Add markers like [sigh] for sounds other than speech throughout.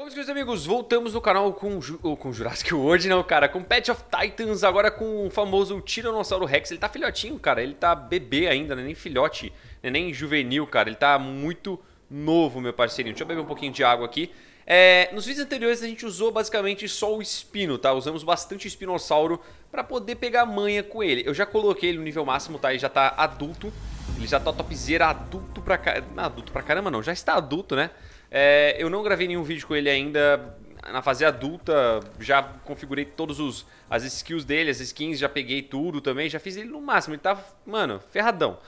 Bom, meus amigos, voltamos no canal com, oh, com Jurassic World, não, né, cara, com Pet of Titans, agora com o famoso Tiranossauro Rex. Ele tá filhotinho, cara, ele tá bebê ainda, né? nem filhote, né? nem juvenil, cara, ele tá muito novo, meu parceirinho. Deixa eu beber um pouquinho de água aqui. É, nos vídeos anteriores a gente usou basicamente só o espino, tá? Usamos bastante espinossauro para poder pegar manha com ele. Eu já coloquei ele no nível máximo, tá? Ele já tá adulto, ele já tá topzera adulto pra caramba, adulto pra caramba não, já está adulto, né? É, eu não gravei nenhum vídeo com ele ainda. Na fase adulta, já configurei todos os as skills dele, as skins, já peguei tudo também, já fiz ele no máximo, ele tá, mano, ferradão.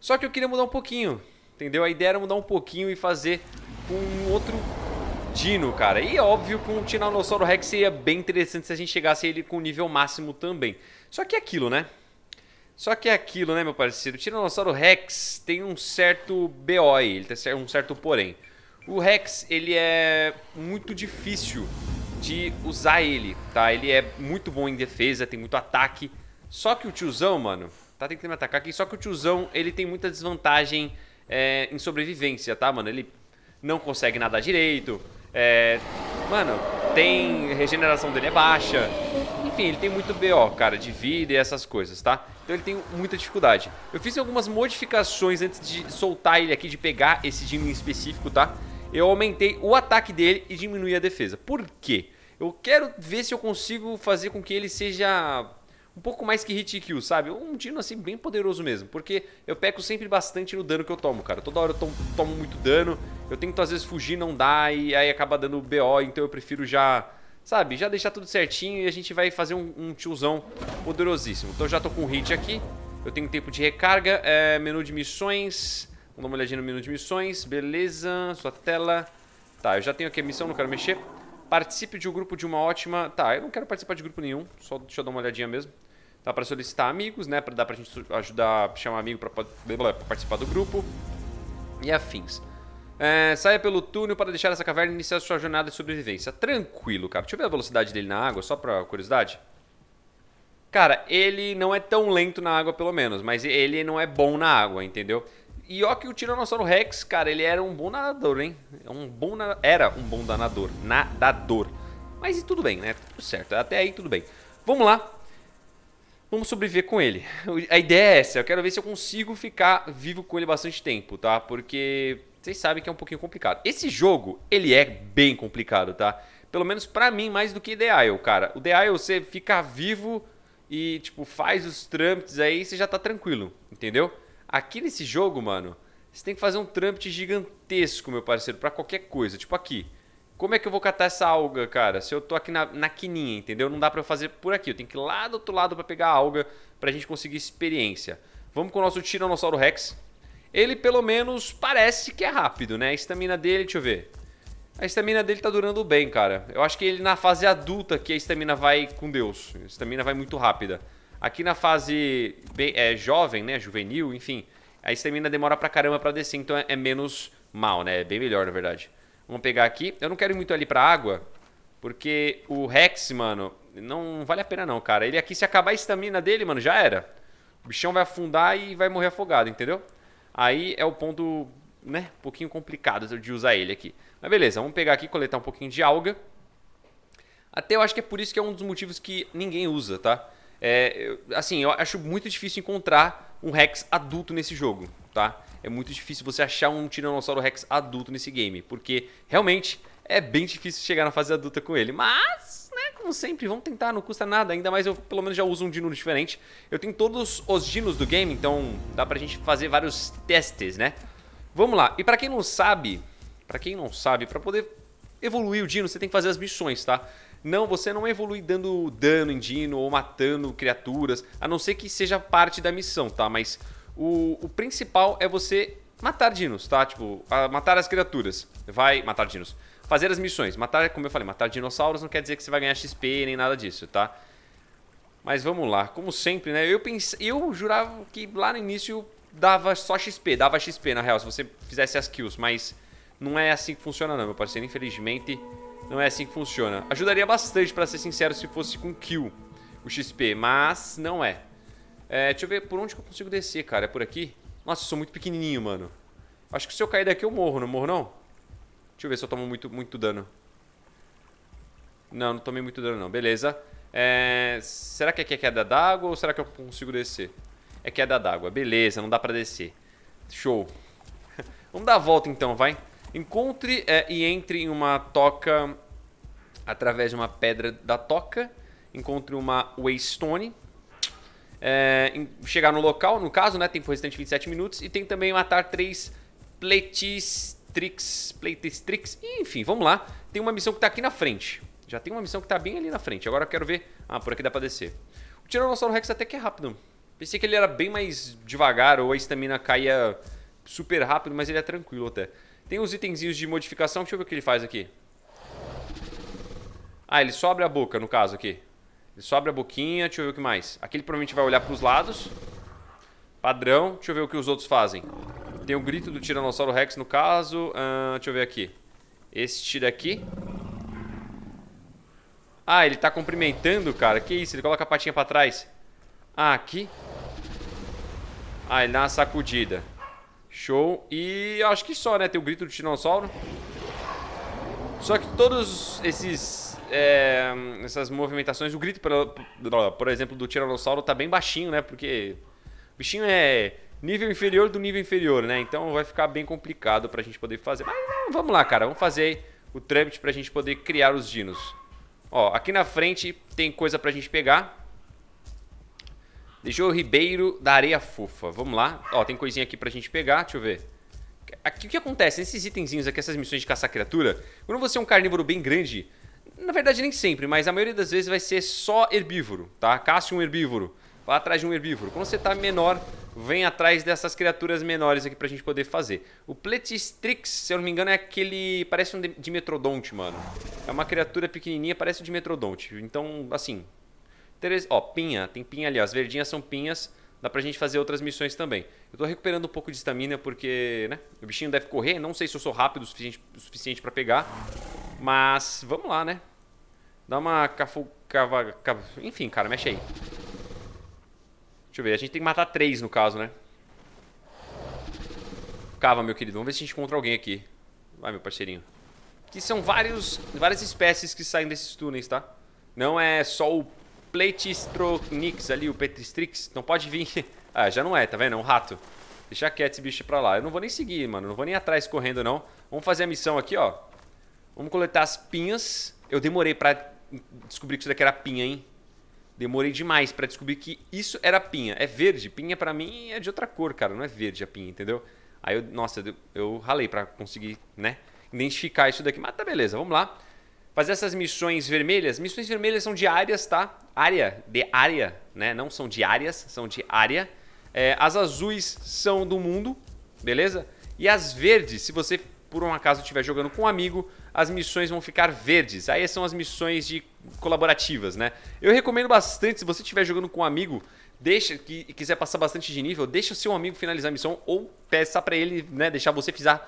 Só que eu queria mudar um pouquinho, entendeu? A ideia era mudar um pouquinho e fazer com um outro Dino, cara. E óbvio, com o Tiranossauro Rex seria bem interessante se a gente chegasse a ele com nível máximo também. Só que é aquilo, né? Só que é aquilo, né, meu parceiro? O Tiranossauro Rex tem um certo BO aí, ele tem um certo porém. O Rex, ele é muito difícil de usar ele, tá? Ele é muito bom em defesa, tem muito ataque. Só que o tiozão, mano, tá tentando me atacar aqui. Só que o tiozão, ele tem muita desvantagem é, em sobrevivência, tá, mano? Ele não consegue nadar direito. É, mano, tem... Regeneração dele é baixa. Enfim, ele tem muito BO, cara, de vida e essas coisas, tá? Então ele tem muita dificuldade. Eu fiz algumas modificações antes de soltar ele aqui, de pegar esse Jimmy em específico, tá? eu aumentei o ataque dele e diminui a defesa. Por quê? Eu quero ver se eu consigo fazer com que ele seja um pouco mais que hit kill, sabe? Um dino assim bem poderoso mesmo, porque eu peco sempre bastante no dano que eu tomo, cara. Toda hora eu tomo, muito dano, eu tento às vezes fugir, não dá, e aí acaba dando BO, então eu prefiro já, sabe, já deixar tudo certinho e a gente vai fazer um, um tiozão poderosíssimo. Então eu já tô com hit aqui, eu tenho tempo de recarga, é, menu de missões... Vamos dar uma olhadinha no menu de missões. Beleza, sua tela. Tá, eu já tenho aqui a missão, não quero mexer. Participe de um grupo de uma ótima... Tá, eu não quero participar de grupo nenhum. Só deixa eu dar uma olhadinha mesmo. Dá tá, pra solicitar amigos, né? Pra dar pra gente ajudar, chamar amigo pra, pra participar do grupo. E afins. É, saia pelo túnel para deixar essa caverna e iniciar sua jornada de sobrevivência. Tranquilo, cara. Deixa eu ver a velocidade dele na água, só pra curiosidade. Cara, ele não é tão lento na água, pelo menos, mas ele não é bom na água, entendeu? E ó que o Tiranossauro Rex, cara, ele era um bom nadador, hein? É um bom na... Era um bom danador, nadador. Mas e tudo bem, né? Tudo certo, até aí tudo bem. Vamos lá. Vamos sobreviver com ele. A ideia é essa, eu quero ver se eu consigo ficar vivo com ele bastante tempo, tá? Porque vocês sabem que é um pouquinho complicado. Esse jogo, ele é bem complicado, tá? Pelo menos pra mim, mais do que The Isle, cara. O The Isle, você fica vivo e, tipo, faz os trâmites aí você já tá tranquilo, entendeu? Entendeu? Aqui nesse jogo, mano, você tem que fazer um trâmite gigantesco, meu parceiro, para qualquer coisa. Tipo aqui. Como é que eu vou catar essa alga, cara? Se eu tô aqui na, na quininha, entendeu? Não dá pra eu fazer por aqui. Eu tenho que ir lá do outro lado pra pegar a alga pra gente conseguir experiência. Vamos com o nosso Tiranossauro Rex. Ele, pelo menos, parece que é rápido, né? A estamina dele, deixa eu ver. A estamina dele tá durando bem, cara. Eu acho que ele na fase adulta que a estamina vai com Deus. A estamina vai muito rápida. Aqui na fase é, jovem, né, juvenil, enfim, a estamina demora pra caramba pra descer, então é, é, menos mal, né? É bem melhor, na verdade. Vamos pegar aqui. Eu não quero ir muito ali pra água, porque o Rex, mano, não vale a pena não, cara. Ele aqui, se acabar a estamina dele, mano, já era. O bichão vai afundar e vai morrer afogado, entendeu? Aí é o ponto, né, um pouquinho complicado de usar ele aqui. Mas beleza, vamos pegar aqui, coletar um pouquinho de alga. Até eu acho que é por isso que é um dos motivos que ninguém usa, tá? É, assim, eu acho muito difícil encontrar um Rex adulto nesse jogo, tá? É muito difícil você achar um Tiranossauro Rex adulto nesse game, porque realmente é bem difícil chegar na fase adulta com ele. Mas, né, como sempre, vamos tentar, não custa nada. Ainda mais eu, pelo menos, já uso um dino diferente. Eu tenho todos os dinos do game, então dá pra gente fazer vários testes, né? Vamos lá. E pra quem não sabe, pra quem não sabe, pra poder evoluir o dino, você tem que fazer as missões, tá? Não, você não evolui dando dano em dino ou matando criaturas, a não ser que seja parte da missão, tá? Mas o, o principal é você matar dinos, tá? Tipo, matar as criaturas. Vai matar dinos. Fazer as missões. Matar, como eu falei, matar dinossauros não quer dizer que você vai ganhar XP nem nada disso, tá? Mas vamos lá, como sempre, né? Eu, pensei, eu jurava que lá no início dava só XP, dava XP na real, se você fizesse as kills, mas não é assim que funciona não, meu parceiro, infelizmente. Não é assim que funciona. Ajudaria bastante, para ser sincero, se fosse com kill o XP, mas não é. é. Deixa eu ver por onde que eu consigo descer, cara. É por aqui? Nossa, eu sou muito pequenininho, mano. Acho que se eu cair daqui eu morro, não morro não? Deixa eu ver se eu tomo muito, muito dano. Não, não tomei muito dano não. Beleza. É... Será que aqui é queda d'água ou será que eu consigo descer? É queda d'água. Beleza, não dá pra descer. Show. [laughs] Vamos dar a volta então, vai. Encontre é, e entre em uma toca através de uma pedra da toca. Encontre uma waystone. É, em, chegar no local, no caso, né, tempo de 27 é minutos. E tem também matar três pleitistrix, pleitistrix. Enfim, vamos lá. Tem uma missão que está aqui na frente. Já tem uma missão que está bem ali na frente. Agora eu quero ver... Ah, por aqui dá para descer. O Tiranossauro Rex até que é rápido. Pensei que ele era bem mais devagar ou a estamina caía super rápido, mas ele é tranquilo até. Tem uns itenzinhos de modificação. Deixa eu ver o que ele faz aqui. Ah, ele sobe a boca, no caso, aqui. Ele sobe a boquinha. Deixa eu ver o que mais. Aqui ele provavelmente vai olhar para os lados. Padrão. Deixa eu ver o que os outros fazem. Tem o grito do Tiranossauro Rex, no caso. Uh, deixa eu ver aqui. Este daqui. Ah, ele tá cumprimentando, cara. Que isso, ele coloca a patinha pra trás. Ah, aqui. Ah, ele dá uma sacudida. Show. E acho que só, né? Tem o grito do tiranossauro. Só que todos esses... É, essas movimentações, o grito, por, por exemplo, do tiranossauro tá bem baixinho, né? Porque o bichinho é nível inferior do nível inferior, né? Então vai ficar bem complicado pra gente poder fazer. Mas vamos lá, cara. Vamos fazer o trâmite pra gente poder criar os dinos. Ó, aqui na frente tem coisa pra gente pegar. Deixou o Ribeiro da Areia Fofa. Vamos lá. Ó, tem coisinha aqui pra gente pegar. Deixa eu ver. Aqui o que acontece? Esses itenzinhos aqui, essas missões de caçar criatura, quando você é um carnívoro bem grande, na verdade nem sempre, mas a maioria das vezes vai ser só herbívoro, tá? Caça um herbívoro. Vá atrás de um herbívoro. Quando você tá menor, vem atrás dessas criaturas menores aqui pra gente poder fazer. O Pletistrix, se eu não me engano, é aquele... Parece um Dimetrodonte, mano. É uma criatura pequenininha, parece um Dimetrodonte. Então, assim, Teres... Ó, pinha, tem pinha ali, ó. as verdinhas são pinhas, dá pra gente fazer outras missões também. Eu tô recuperando um pouco de estamina porque, né, o bichinho deve correr, não sei se eu sou rápido o suficiente, o suficiente pra pegar, mas vamos lá, né. Dá uma cafu... Cava... Cava... Enfim, cara, mexe aí. Deixa eu ver, a gente tem que matar três no caso, né. Cava, meu querido, vamos ver se a gente encontra alguém aqui. Vai, meu parceirinho. Que são vários, várias espécies que saem desses túneis, tá? Não é só o Pleitistronix ali, o Petristrix. Não pode vir. [laughs] ah, já não é, tá vendo? É um rato. Deixa quieto esse bicho pra lá. Eu não vou nem seguir, mano. Não vou nem atrás correndo, não. Vamos fazer a missão aqui, ó. Vamos coletar as pinhas. Eu demorei pra descobrir que isso daqui era pinha, hein? Demorei demais pra descobrir que isso era pinha. É verde. Pinha pra mim é de outra cor, cara. Não é verde a pinha, entendeu? Aí eu, nossa, eu ralei pra conseguir, né? Identificar isso daqui. Mas tá beleza, vamos lá fazer essas missões vermelhas. Missões vermelhas são diárias, tá? Área, de área, né? Não são diárias, são de área. É, as azuis são do mundo, beleza? E as verdes, se você por um acaso estiver jogando com um amigo, as missões vão ficar verdes. Aí são as missões de colaborativas, né? Eu recomendo bastante, se você estiver jogando com um amigo, deixa que quiser passar bastante de nível, deixa o seu amigo finalizar a missão ou peça para ele, né, deixar você fizer,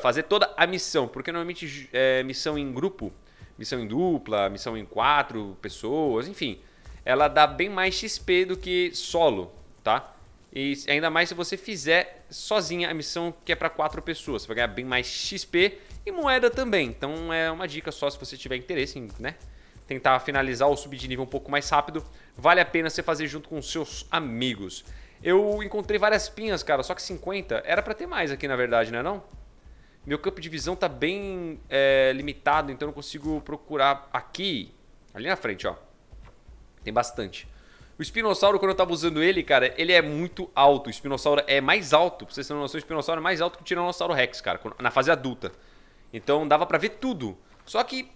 fazer toda a missão, porque normalmente é, missão em grupo missão em dupla, missão em quatro pessoas, enfim. Ela dá bem mais XP do que solo, tá? E ainda mais se você fizer sozinha a missão que é para quatro pessoas. Você vai ganhar bem mais XP e moeda também. Então é uma dica só se você tiver interesse em né, tentar finalizar ou subir de nível um pouco mais rápido. Vale a pena você fazer junto com seus amigos. Eu encontrei várias pinhas, cara, só que 50. Era para ter mais aqui, na verdade, né não? É não? Meu campo de visão está bem é, limitado, então eu não consigo procurar aqui. Ali na frente, ó. Tem bastante. O espinossauro, quando eu tava usando ele, cara, ele é muito alto. O espinossauro é mais alto. Pra vocês terem noção, o espinossauro é mais alto que o Tiranossauro Rex, cara, na fase adulta. Então dava pra ver tudo. Só que,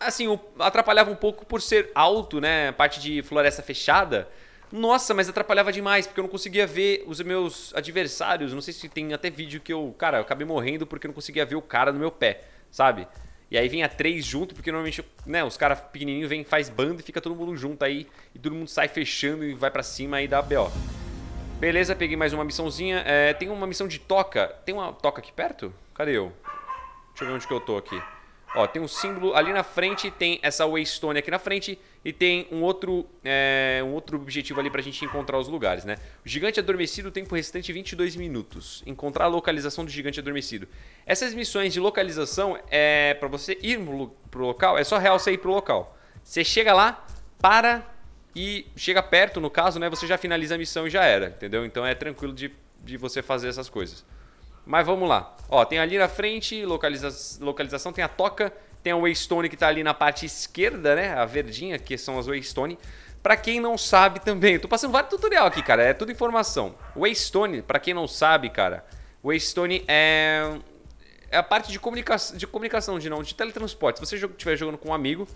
assim, atrapalhava um pouco por ser alto, né? Parte de floresta fechada. Nossa, mas atrapalhava demais, porque eu não conseguia ver os meus adversários. Não sei se tem até vídeo que eu, cara, eu acabei morrendo porque eu não conseguia ver o cara no meu pé, sabe? E aí vinha três junto, porque normalmente, né, os caras pequenininhos vêm, faz banda e fica todo mundo junto aí. E todo mundo sai fechando e vai para cima e dá B.O. Beleza, peguei mais uma missãozinha. É, tem uma missão de toca. Tem uma toca aqui perto? Cadê eu? Deixa eu ver onde que eu tô aqui. Ó, tem um símbolo ali na frente, tem essa waystone aqui na frente e tem um outro, é, um outro objetivo ali pra gente encontrar os lugares, né? O gigante adormecido, tempo restante 22 minutos. Encontrar a localização do gigante adormecido. Essas missões de localização, é pra você ir pro local, é só real você ir pro local. Você chega lá, para e chega perto, no caso, né? Você já finaliza a missão e já era, entendeu? Então é tranquilo de, de você fazer essas coisas. Mas vamos lá. Ó, tem ali na frente, localiza localização, tem a toca, tem a Waystone que está ali na parte esquerda, né? A verdinha, que são as Waystone. Para quem não sabe também, tô passando vários tutorial aqui, cara, é tudo informação. Waystone, para quem não sabe, cara, Waystone é é a parte de, comunica de comunicação, de não, de teletransporte. Se você estiver jogando com um amigo,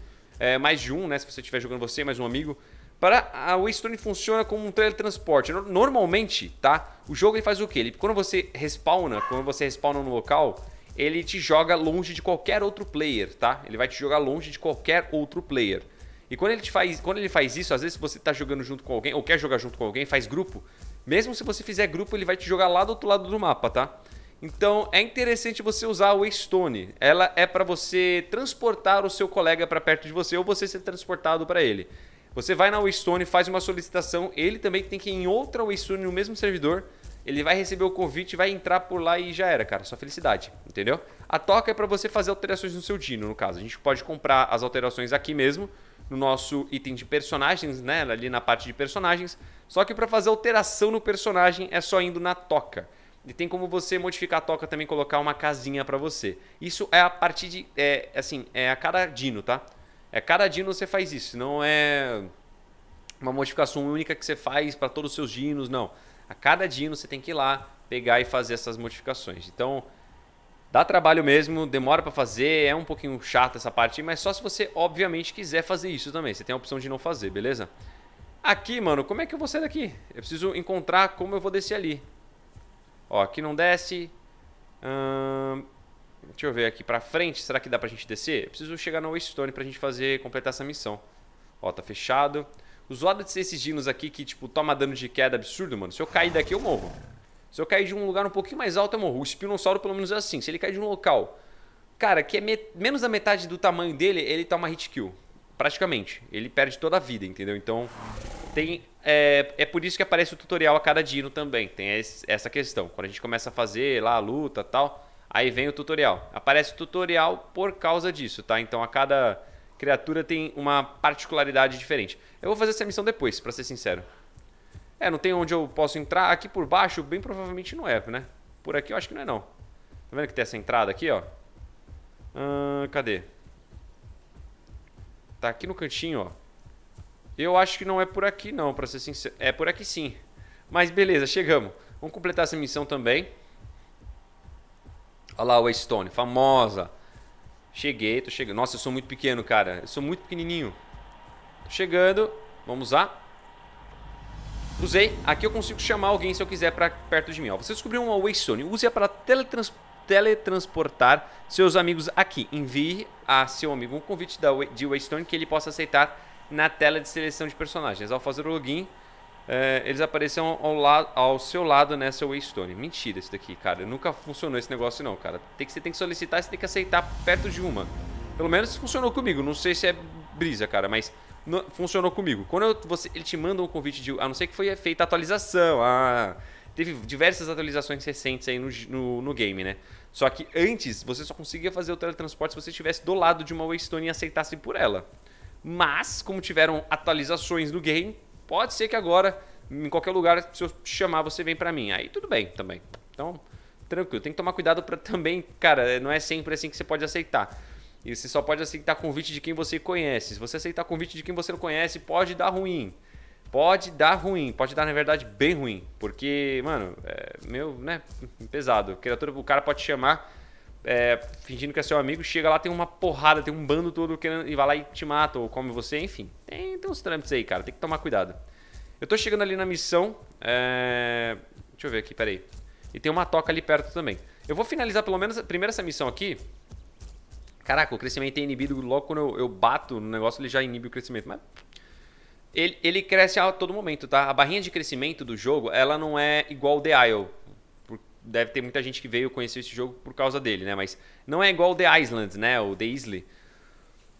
é, mais de um, né? Se você estiver jogando você, mais um amigo, para a Waystone funciona como um teletransporte. Normalmente, tá? O jogo ele faz o quê? Ele, quando você respawna, quando você respawna no local, ele te joga longe de qualquer outro player, tá? Ele vai te jogar longe de qualquer outro player. E quando ele te faz, quando ele faz isso, às vezes você tá jogando junto com alguém ou quer jogar junto com alguém, faz grupo. Mesmo se você fizer grupo, ele vai te jogar lá do outro lado do mapa, tá? Então é interessante você usar a Waystone. Ela é para você transportar o seu colega para perto de você ou você ser transportado para ele. Você vai na Waystone, faz uma solicitação, ele também tem que ir em outra Waystone no mesmo servidor, ele vai receber o convite, vai entrar por lá e já era, cara. Sua felicidade, entendeu? A toca é para você fazer alterações no seu Dino, no caso. A gente pode comprar as alterações aqui mesmo, no nosso item de personagens, né? Ali na parte de personagens. Só que para fazer alteração no personagem é só indo na toca. E tem como você modificar a toca também, colocar uma casinha para você. Isso é a partir de. É, assim, é a cada Dino, tá? É cada dino você faz isso, não é uma modificação única que você faz para todos os seus dinos, não. A cada dino você tem que ir lá, pegar e fazer essas modificações. Então, dá trabalho mesmo, demora para fazer, é um pouquinho chato essa parte, mas só se você obviamente quiser fazer isso também. Você tem a opção de não fazer, beleza? Aqui, mano, como é que eu vou sair daqui? Eu preciso encontrar como eu vou descer ali. Ó, aqui não desce. Hum, Deixa eu ver aqui pra frente. Será que dá pra gente descer? Eu preciso chegar na Waystone pra gente fazer, completar essa missão. Ó, tá fechado. Os lados de ser esses dinos aqui que, tipo, toma dano de queda absurdo, mano. Se eu cair daqui, eu morro. Se eu cair de um lugar um pouquinho mais alto, eu morro. O espinossauro, pelo menos, é assim. Se ele cair de um local, cara, que é me menos da metade do tamanho dele, ele tá uma hit kill. Praticamente. Ele perde toda a vida, entendeu? Então, tem... É, é por isso que aparece o tutorial a cada dino também. Tem essa questão. Quando a gente começa a fazer lá a luta e tal Aí vem o tutorial. Aparece o tutorial por causa disso, tá? Então a cada criatura tem uma particularidade diferente. Eu vou fazer essa missão depois, pra ser sincero. É, não tem onde eu posso entrar. Aqui por baixo, bem provavelmente não é, né? Por aqui eu acho que não é, não. Tá vendo que tem essa entrada aqui, ó? cadê? Tá aqui no cantinho, ó. Eu acho que não é por aqui, não, pra ser sincero. É por aqui sim. Mas beleza, chegamos. Vamos completar essa missão também. Olha lá, Waystone, famosa. Cheguei, tô chegando. Nossa, eu sou muito pequeno, cara. Eu sou muito pequenininho. Tô chegando. Vamos lá. Usei. Aqui eu consigo chamar alguém se eu quiser pra perto de mim. Ó, você descobriu uma Waystone. Use-a para teletrans teletransportar seus amigos aqui. Envie a seu amigo um convite da, de Waystone que ele possa aceitar na tela de seleção de personagens. Ao fazer o login, é, eles apareceram ao, ao seu lado nessa né, Waystone. Mentira isso daqui, cara. Nunca funcionou esse negócio não, cara. Tem que, você tem que solicitar e você tem que aceitar perto de uma. Pelo menos funcionou comigo. Não sei se é brisa, cara, mas funcionou comigo. Quando eu, você, ele te manda um convite de... A não ser que foi feita atualização. Ah, teve diversas atualizações recentes aí no, no, no, game, né? Só que antes, você só conseguia fazer o teletransporte se você estivesse do lado de uma Waystone e aceitasse por ela. Mas, como tiveram atualizações no game, Pode ser que agora, em qualquer lugar, se eu chamar, você vem para mim. Aí tudo bem também. Então, tranquilo. Tem que tomar cuidado para também, cara, não é sempre assim que você pode aceitar. E você só pode aceitar convite de quem você conhece. Se você aceitar convite de quem você não conhece, pode dar ruim. Pode dar ruim, pode dar na verdade bem ruim, porque, mano, é meu, né, pesado. o cara pode te chamar é, fingindo que é seu amigo, chega lá, tem uma porrada, tem um bando todo querendo, e vai lá e te mata ou come você, enfim. Tem, tem uns trâmites aí, cara, tem que tomar cuidado. Eu tô chegando ali na missão, é... deixa eu ver aqui, peraí. E tem uma toca ali perto também. Eu vou finalizar pelo menos primeiro essa missão aqui. Caraca, o crescimento é inibido logo quando eu, eu bato no negócio, ele já inibe o crescimento, mas... Ele, ele cresce a todo momento, tá? A barrinha de crescimento do jogo, ela não é igual o The Isle deve ter muita gente que veio conhecer esse jogo por causa dele, né? Mas não é igual o The Island, né? O The Isley.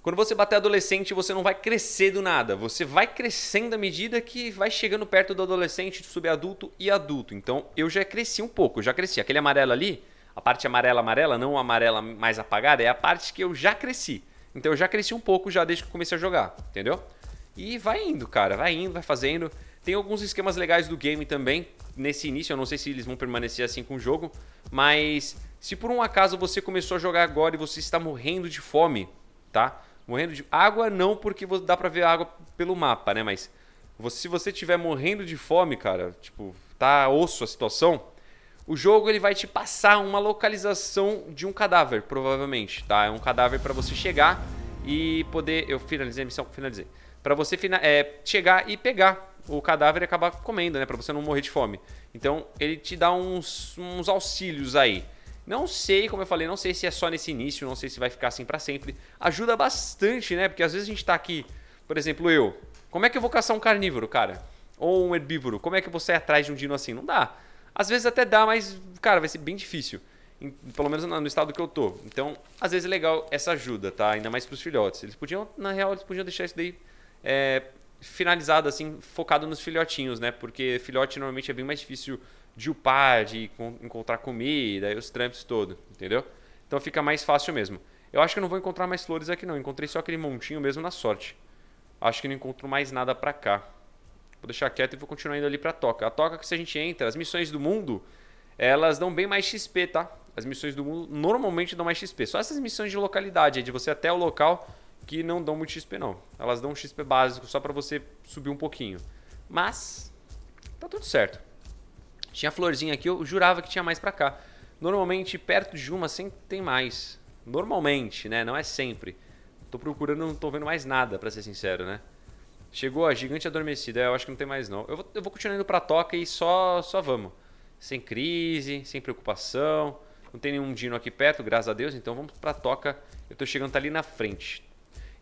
Quando você bater adolescente, você não vai crescer do nada. Você vai crescendo à medida que vai chegando perto do adolescente, do subadulto e adulto. Então, eu já cresci um pouco, eu já cresci. Aquele amarelo ali, a parte amarela amarela, não amarela mais apagada, é a parte que eu já cresci. Então, eu já cresci um pouco já desde que comecei a jogar, entendeu? E vai indo, cara, vai indo, vai fazendo. Tem alguns esquemas legais do game também. Nesse início, eu não sei se eles vão permanecer assim com o jogo, mas se por um acaso você começou a jogar agora e você está morrendo de fome, tá? Morrendo de água não, porque dá para ver água pelo mapa, né? Mas se você estiver morrendo de fome, cara, tipo, tá osso a situação, o jogo ele vai te passar uma localização de um cadáver, provavelmente, tá? É um cadáver para você chegar e poder. Eu finalizei a missão, finalizei. Para você fina... é, chegar e pegar o cadáver e acabar comendo, né? Pra você não morrer de fome. Então, ele te dá uns, uns auxílios aí. Não sei, como eu falei, não sei se é só nesse início, não sei se vai ficar assim para sempre. Ajuda bastante, né? Porque às vezes a gente tá aqui, por exemplo, eu. Como é que eu vou caçar um carnívoro, cara? Ou um herbívoro? Como é que você é atrás de um dino assim? Não dá. Às vezes até dá, mas, cara, vai ser bem difícil. Pelo menos no estado que eu tô. Então, às vezes é legal essa ajuda, tá? Ainda mais pros filhotes. Eles podiam, na real, eles podiam deixar isso daí é, finalizado, assim, focado nos filhotinhos, né? Porque filhote normalmente é bem mais difícil de upar, de encontrar comida e os trampos todo, entendeu? Então fica mais fácil mesmo. Eu acho que eu não vou encontrar mais flores aqui não, encontrei só aquele montinho mesmo na sorte. Acho que não encontro mais nada pra cá. Vou deixar quieto e vou continuar indo ali pra toca. A toca que se a gente entra, as missões do mundo, elas dão bem mais XP, tá? As missões do mundo normalmente dão mais XP. Só essas missões de localidade, de você até o local que não dão muito XP não. Elas dão um XP básico só para você subir um pouquinho. Mas tá tudo certo. Tinha florzinha aqui, eu jurava que tinha mais para cá. Normalmente perto de uma sempre tem mais. Normalmente, né? Não é sempre. Tô procurando, não tô vendo mais nada, para ser sincero, né? Chegou a gigante adormecida, eu acho que não tem mais não. Eu vou, eu vou indo pra toca e só, só vamos. Sem crise, sem preocupação. Não tem nenhum dino aqui perto, graças a Deus. Então vamos pra toca. Eu tô chegando, tá ali na frente.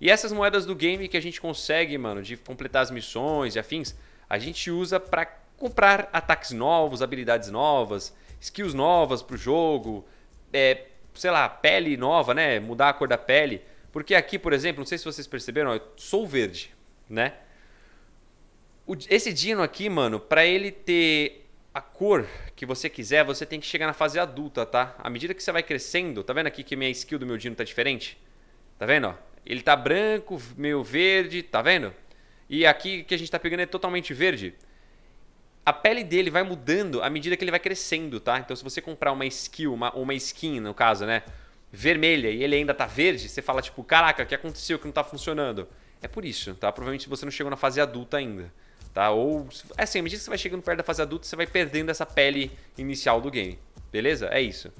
E essas moedas do game que a gente consegue, mano, de completar as missões e afins, a gente usa para comprar ataques novos, habilidades novas, skills novas pro jogo, é, sei lá, pele nova, né? Mudar a cor da pele. Porque aqui, por exemplo, não sei se vocês perceberam, eu sou verde, né? O, esse Dino aqui, mano, para ele ter a cor que você quiser, você tem que chegar na fase adulta, tá? À medida que você vai crescendo, tá vendo aqui que minha skill do meu Dino tá diferente? Tá vendo, ó? Ele tá branco, meio verde, tá vendo? E aqui que a gente tá pegando é totalmente verde. A pele dele vai mudando à medida que ele vai crescendo, tá? Então se você comprar uma skill, uma, uma skin no caso, né? Vermelha e ele ainda tá verde, você fala tipo, caraca, o que aconteceu que não tá funcionando? É por isso, tá? Provavelmente você não chegou na fase adulta ainda, tá? Ou, é assim, à medida que você vai chegando perto da fase adulta, você vai perdendo essa pele inicial do game, beleza? É isso.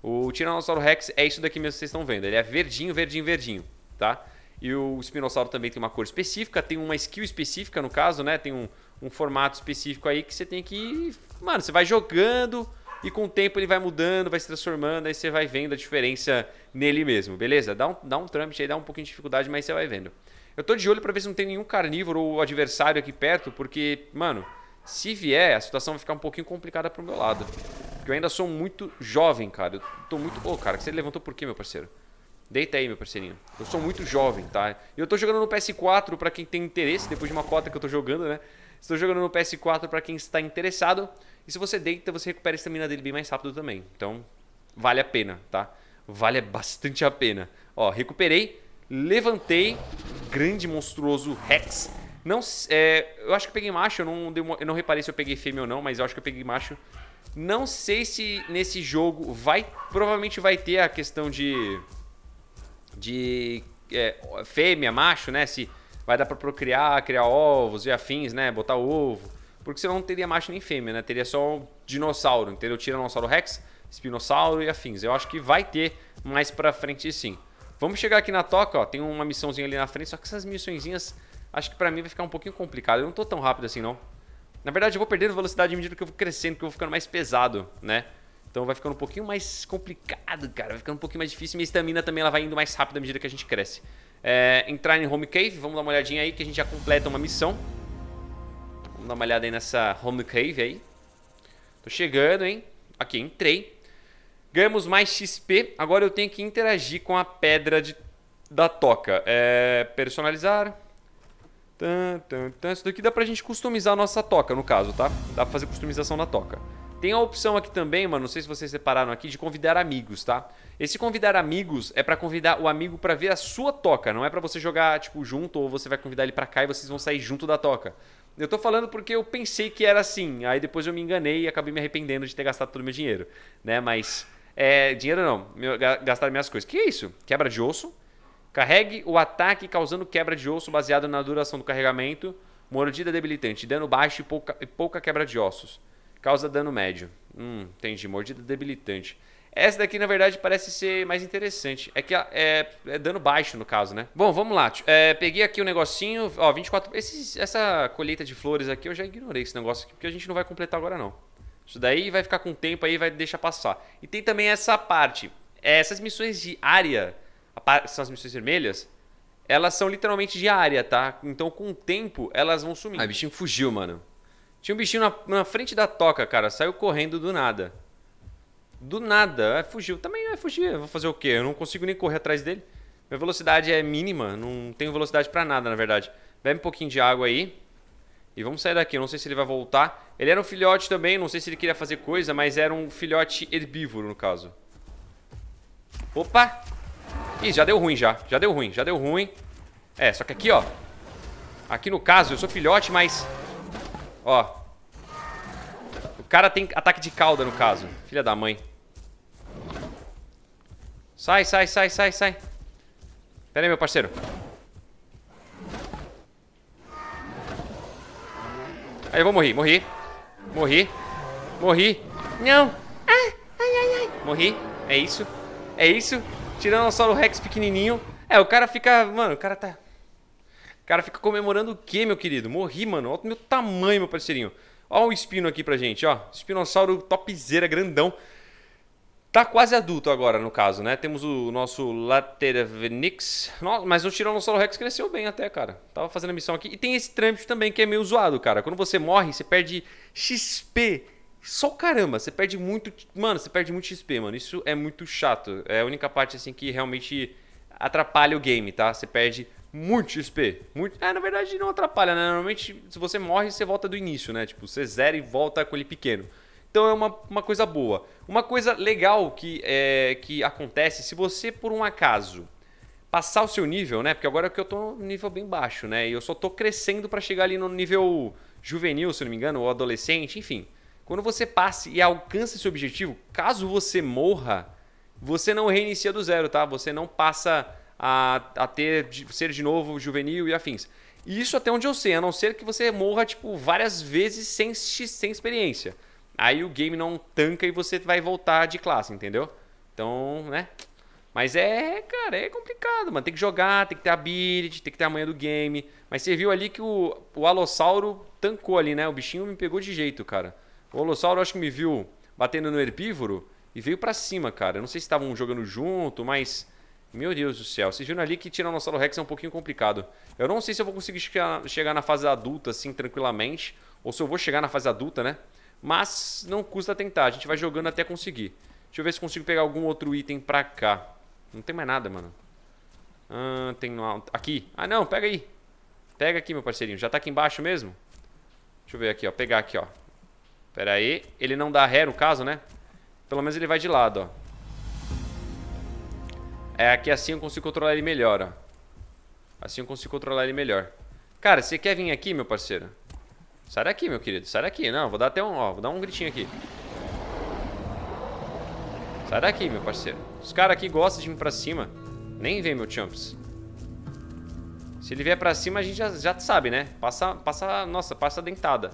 O Tiranossauro Rex é isso daqui mesmo que vocês estão vendo. Ele é verdinho, verdinho, verdinho tá? E o espinossauro também tem uma cor específica, tem uma skill específica no caso, né? Tem um, um formato específico aí que você tem que. mano, você vai jogando e com o tempo ele vai mudando, vai se transformando, aí você vai vendo a diferença nele mesmo, beleza? Dá um, dá um trâmite aí, dá um pouquinho de dificuldade, mas você vai vendo. Eu tô de olho para ver se não tem nenhum carnívoro ou adversário aqui perto, porque, mano, se vier, a situação vai ficar um pouquinho complicada pro meu lado. Porque eu ainda sou muito jovem, cara. Eu tô muito. Ô, oh, cara, você levantou por quê, meu parceiro? Deita aí, meu parceirinho. Eu sou muito jovem, tá? Eu tô jogando no PS4 para quem tem interesse, depois de uma cota que eu tô jogando, né? Estou jogando no PS4 para quem está interessado. E se você deita, você recupera a estamina dele bem mais rápido também. Então, vale a pena, tá? Vale bastante a pena. Ó, recuperei, levantei, grande monstruoso Rex. Não, é, eu acho que peguei macho, eu não, eu não reparei se eu peguei fêmea ou não, mas eu acho que eu peguei macho. Não sei se nesse jogo vai, provavelmente vai ter a questão de de é, fêmea, macho, né? Se vai dar para procriar, criar ovos e afins, né? Botar ovo. Porque senão não teria macho nem fêmea, né? Teria só um dinossauro, entendeu? Tiranossauro Rex, espinossauro e afins. Eu acho que vai ter mais para frente sim. Vamos chegar aqui na toca, ó. Tem uma missãozinha ali na frente, só que essas missõezinhas acho que para mim vai ficar um pouquinho complicado. Eu não tô tão rápido assim, não. Na verdade, eu vou perdendo velocidade à medida que eu vou crescendo, que eu vou ficando mais pesado, né? Então vai ficando um pouquinho mais complicado, cara. Vai ficando um pouquinho mais difícil. Minha estamina também ela vai indo mais rápido à medida que a gente cresce. É, entrar em Home Cave, vamos dar uma olhadinha aí que a gente já completa uma missão. Vamos dar uma olhada aí nessa Home Cave aí. Tô chegando, hein? Aqui, entrei. Ganhamos mais XP. Agora eu tenho que interagir com a pedra de, da toca. É, personalizar. Tan, Isso daqui dá pra gente customizar a nossa toca, no caso, tá? Dá pra fazer customização da toca. Tem a opção aqui também, mano, não sei se vocês separaram aqui, de convidar amigos, tá? Esse convidar amigos é para convidar o amigo para ver a sua toca, não é para você jogar, tipo, junto ou você vai convidar ele para cá e vocês vão sair junto da toca. Eu tô falando porque eu pensei que era assim, aí depois eu me enganei e acabei me arrependendo de ter gastado todo o meu dinheiro, né? Mas, é, dinheiro não, meu, gastar minhas coisas. Que é isso? Quebra de osso. Carregue o ataque causando quebra de osso baseado na duração do carregamento, mordida debilitante, dano baixo e pouca, e pouca quebra de ossos. Causa dano médio. Hum, entendi. Mordida debilitante. Essa daqui, na verdade, parece ser mais interessante. É que é, é dano baixo, no caso, né? Bom, vamos lá. É, peguei aqui o um negocinho. Ó, 24... Esses, essa colheita de flores aqui, eu já ignorei esse negócio aqui, porque a gente não vai completar agora, não. Isso daí vai ficar com o tempo aí, vai deixar passar. E tem também essa parte. É, essas missões de área, são as missões vermelhas, elas são literalmente de área, tá? Então, com o tempo, elas vão sumindo. Ah, o bichinho fugiu, mano. Tinha um bichinho na, na frente da toca, cara. Saiu correndo do nada. Do nada. É, fugiu. Também é fugir. Vou fazer o quê? Eu não consigo nem correr atrás dele. Minha velocidade é mínima. Não tenho velocidade para nada, na verdade. Bebe um pouquinho de água aí. E vamos sair daqui. Eu não sei se ele vai voltar. Ele era um filhote também. Não sei se ele queria fazer coisa, mas era um filhote herbívoro, no caso. Opa! Ih, já deu ruim já. Já deu ruim, já deu ruim. É, só que aqui, ó. Aqui no caso, eu sou filhote, mas Ó. O cara tem ataque de cauda, no caso. Filha da mãe. Sai, sai, sai, sai, sai. Pera aí, meu parceiro. Aí, eu vou morrer, morri. Morri. Morri. Não. Ah, ai, ai, ai. Morri. É isso. É isso. tirando Tiranossauro Rex pequenininho. É, o cara fica... Mano, o cara tá... Cara, fica comemorando o quê, meu querido? Morri, mano. Olha o meu tamanho, meu parceirinho. Olha o espino aqui pra gente, ó. Espinossauro topzera, grandão. Tá quase adulto agora, no caso, né? Temos o nosso Latervenix. Mas o Tiranossauro Rex cresceu bem até, cara. Tava fazendo a missão aqui. E tem esse trâmite também, que é meio zoado, cara. Quando você morre, você perde XP. Só caramba, você perde muito... Mano, você perde muito XP, mano. Isso é muito chato. É a única parte, assim, que realmente atrapalha o game, tá? Você perde muito XP. Muito... É, na verdade não atrapalha, né? Normalmente, se você morre, você volta do início, né? Tipo, você zera e volta com ele pequeno. Então é uma, uma coisa boa. Uma coisa legal que, é, que acontece, se você, por um acaso, passar o seu nível, né? Porque agora que eu tô no nível bem baixo, né? E eu só tô crescendo para chegar ali no nível juvenil, se não me engano, ou adolescente, enfim. Quando você passe e alcança esse objetivo, caso você morra, você não reinicia do zero, tá? Você não passa a, a ter, ser de novo juvenil e afins. E isso até onde eu sei, a não ser que você morra tipo várias vezes sem, sem experiência. Aí o game não tanca e você vai voltar de classe, entendeu? Então, né? Mas é, cara, é complicado, mano. Tem que jogar, tem que ter ability, tem que ter a manha do game. Mas você viu ali que o, o Alossauro tancou ali, né? O bichinho me pegou de jeito, cara. O Alossauro acho que me viu batendo no herbívoro e veio para cima, cara. Eu não sei se estavam jogando junto, mas meu Deus do céu, vocês viram ali que Tiranossauro Rex é um pouquinho complicado. Eu não sei se eu vou conseguir chegar na fase adulta assim tranquilamente, ou se eu vou chegar na fase adulta, né? Mas não custa tentar, a gente vai jogando até conseguir. Deixa eu ver se consigo pegar algum outro item pra cá. Não tem mais nada, mano. Ah, tem lá... Aqui. Ah, não, pega aí. Pega aqui, meu parceirinho. Já tá aqui embaixo mesmo? Deixa eu ver aqui, ó. Pegar aqui, ó. Pera aí. Ele não dá ré no caso, né? Pelo menos ele vai de lado, ó. É, aqui assim eu consigo controlar ele melhor, ó. Assim eu consigo controlar ele melhor. Cara, você quer vir aqui, meu parceiro? Sai daqui, meu querido. Sai daqui. Não, vou dar até um... Ó, vou dar um gritinho aqui. Sai daqui, meu parceiro. Os caras aqui gostam de vir pra cima. Nem vem, meu champs. Se ele vier pra cima, a gente já, já sabe, né? Passa, passa... Nossa, passa dentada.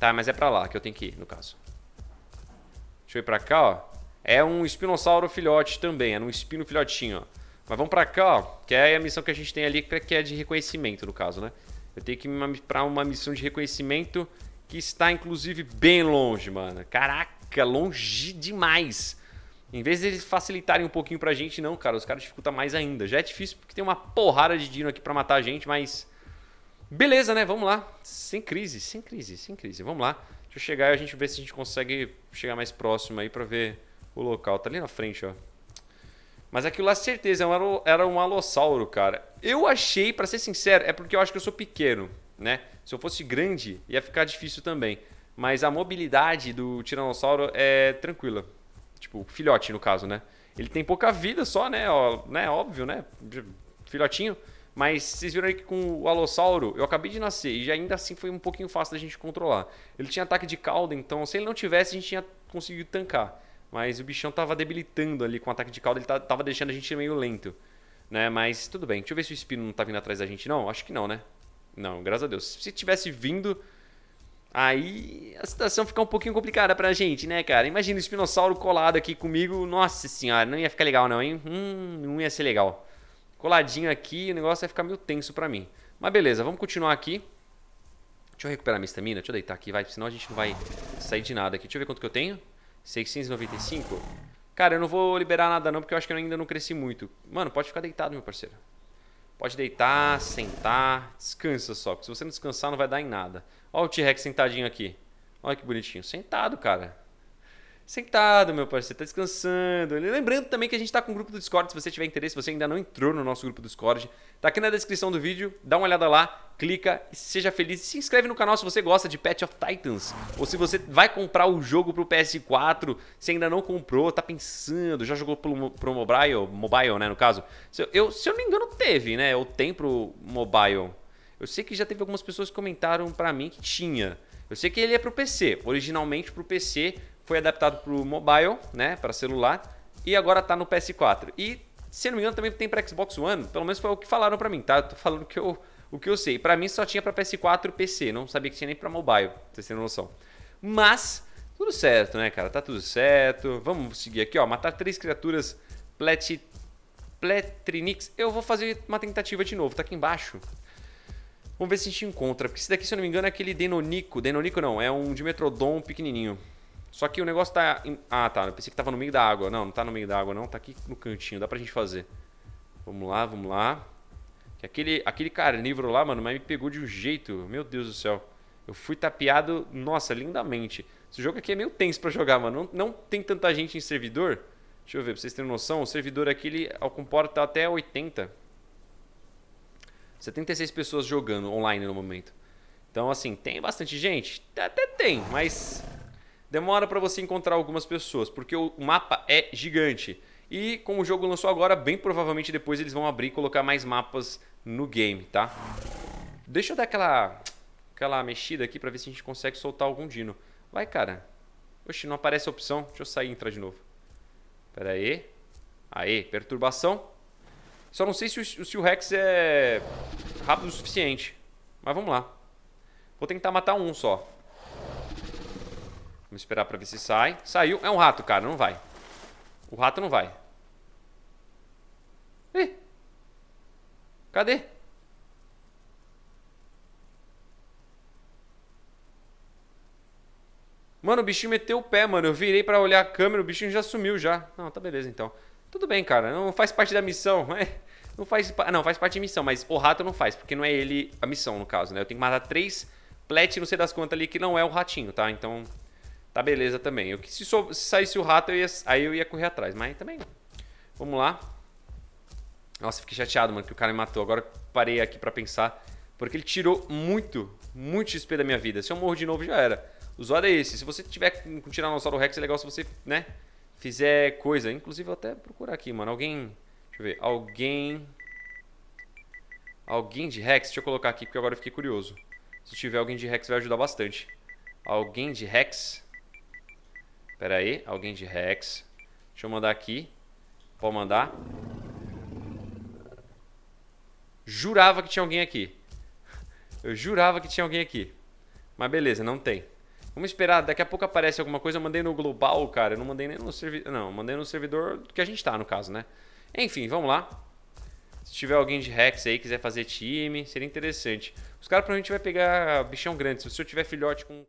Tá, mas é pra lá que eu tenho que ir, no caso. Deixa eu ir pra cá, ó. É um espinossauro filhote também, é um espino filhotinho, ó. Mas vamos pra cá, ó, que é a missão que a gente tem ali, que é, é de reconhecimento, no caso, né? Eu tenho que ir pra uma missão de reconhecimento que está, inclusive, bem longe, mano. Caraca, longe demais. Em vez de eles facilitarem um pouquinho pra gente, não, cara, os caras dificultam mais ainda. Já é difícil porque tem uma porrada de dino aqui pra matar a gente, mas... Beleza, né? Vamos lá. Sem crise, sem crise, sem crise. Vamos lá. Deixa eu chegar e a gente ver se a gente consegue chegar mais próximo aí pra ver o local. Tá ali na frente, ó. Mas aquilo lá, certeza, é era um alossauro, cara. Eu achei, para ser sincero, é porque eu acho que eu sou pequeno, né? Se eu fosse grande, ia ficar difícil também. Mas a mobilidade do tiranossauro é tranquila. Tipo, filhote, no caso, né? Ele tem pouca vida só, né? Ó, né? Óbvio, né? Filhotinho. Mas vocês viram aí que com o Alossauro, eu acabei de nascer e ainda assim foi um pouquinho fácil da gente controlar. Ele tinha ataque de cauda, então se ele não tivesse, a gente tinha conseguido tancar. Mas o bichão tava debilitando ali com o ataque de cauda, ele tava deixando a gente meio lento. Né? Mas tudo bem. Deixa eu ver se o Espino não tá vindo atrás da gente, não. Acho que não, né? Não, graças a Deus. Se tivesse vindo, aí a situação fica um pouquinho complicada pra gente, né, cara? Imagina o espinossauro colado aqui comigo. Nossa senhora, não ia ficar legal, não, hein? Hum, não ia ser legal. Coladinho aqui, o negócio ia ficar meio tenso pra mim. Mas beleza, vamos continuar aqui. Deixa eu recuperar minha estamina, deixa eu deitar aqui, vai, senão a gente não vai sair de nada aqui. Deixa eu ver quanto que eu tenho. 695? Cara, eu não vou liberar nada não, porque eu acho que eu ainda não cresci muito. Mano, pode ficar deitado, meu parceiro. Pode deitar, sentar, descansa só, porque se você não descansar não vai dar em nada. Olha o T-Rex sentadinho aqui. Olha que bonitinho. Sentado, cara sentado, meu parceiro, tá descansando. Lembrando também que a gente tá com o grupo do Discord, se você tiver interesse, se você ainda não entrou no nosso grupo do Discord, tá aqui na descrição do vídeo, dá uma olhada lá, clica e seja feliz. se inscreve no canal se você gosta de Patch of Titans, ou se você vai comprar o jogo pro PS4, se ainda não comprou, tá pensando, já jogou pro, pro mobile, mobile, né, no caso. Se eu, eu se eu não me engano, teve, né, ou tem pro mobile. Eu sei que já teve algumas pessoas que comentaram pra mim que tinha. Eu sei que ele é pro PC, originalmente pro PC, foi adaptado para o mobile, né, para celular, e agora está no PS4. E, se não me engano, também tem para Xbox One, pelo menos foi o que falaram para mim, tá? Eu tô falando que eu, o que eu sei. Para mim só tinha para PS4 e PC, não sabia que tinha nem para mobile, pra vocês terem noção. Mas, tudo certo, né, cara? Tá tudo certo. Vamos seguir aqui, ó, matar três criaturas Plet... Pletrinix. Eu vou fazer uma tentativa de novo, tá aqui embaixo. Vamos ver se a gente encontra, porque esse daqui, se eu não me engano, é aquele Denonico. Denonico não, é um Dimetrodon pequenininho. Só que o negócio tá. Em... Ah, tá. Eu pensei que tava no meio da água. Não, não tá no meio da água, não. Tá aqui no cantinho. Dá pra gente fazer. Vamos lá, vamos lá. aquele, aquele carnívoro lá, mano, mas me pegou de um jeito. Meu Deus do céu. Eu fui tapeado, nossa, lindamente. Esse jogo aqui é meio tenso para jogar, mano. Não, não, tem tanta gente em servidor. Deixa eu ver, pra vocês terem noção. O servidor aqui, ele comporta até 80. 76 pessoas jogando online no momento. Então, assim, tem bastante gente? Até tem, mas demora para você encontrar algumas pessoas, porque o mapa é gigante. E como o jogo lançou agora, bem provavelmente depois eles vão abrir e colocar mais mapas no game, tá? Deixa eu dar aquela, aquela mexida aqui pra ver se a gente consegue soltar algum dino. Vai, cara. Oxe, não aparece a opção. Deixa eu sair e entrar de novo. Pera aí. Aê, perturbação. Só não sei se o, se o Rex é rápido o suficiente. Mas vamos lá. Vou tentar matar um só. Vamos esperar pra ver se sai. Saiu. É um rato, cara. Não vai. O rato não vai. Ih. Cadê? Mano, o bichinho meteu o pé, mano. Eu virei pra olhar a câmera, o bichinho já sumiu já. Não, tá beleza então. Tudo bem, cara. Não faz parte da missão, [laughs] né? Não faz, não, faz parte da missão, mas o rato não faz, porque não é ele a missão, no caso, né? Eu tenho que matar três plet, não sei das contas ali, que não é o ratinho, tá? Então, tá beleza também. Eu, se, se saísse o rato, eu ia, aí eu ia correr atrás, mas também. Vamos lá. Nossa, fiquei chateado, mano, que o cara me matou. Agora parei aqui para pensar. Porque ele tirou muito, muito XP da minha vida. Se eu morro de novo, já era. O Zod é esse. Se você tiver com o Tiranossauro Rex, é legal se você, né, fizer coisa. Inclusive, eu até procurar aqui, mano. Alguém... Deixa eu ver. Alguém... Alguém de Rex? Deixa eu colocar aqui, porque agora eu fiquei curioso. Se tiver alguém de Rex, vai ajudar bastante. Alguém de Rex? Pera aí, alguém de Rex. Deixa eu mandar aqui. Pode mandar. Jurava que tinha alguém aqui. Eu jurava que tinha alguém aqui. Mas beleza, não tem. Vamos esperar, daqui a pouco aparece alguma coisa. Eu mandei no global, cara. Eu não mandei nem no servidor. Não, mandei no servidor que a gente tá, no caso, né? Enfim, vamos lá. Se tiver alguém de Rex aí, quiser fazer time, seria interessante. Os caras provavelmente vai pegar bichão grande. Se eu tiver filhote com.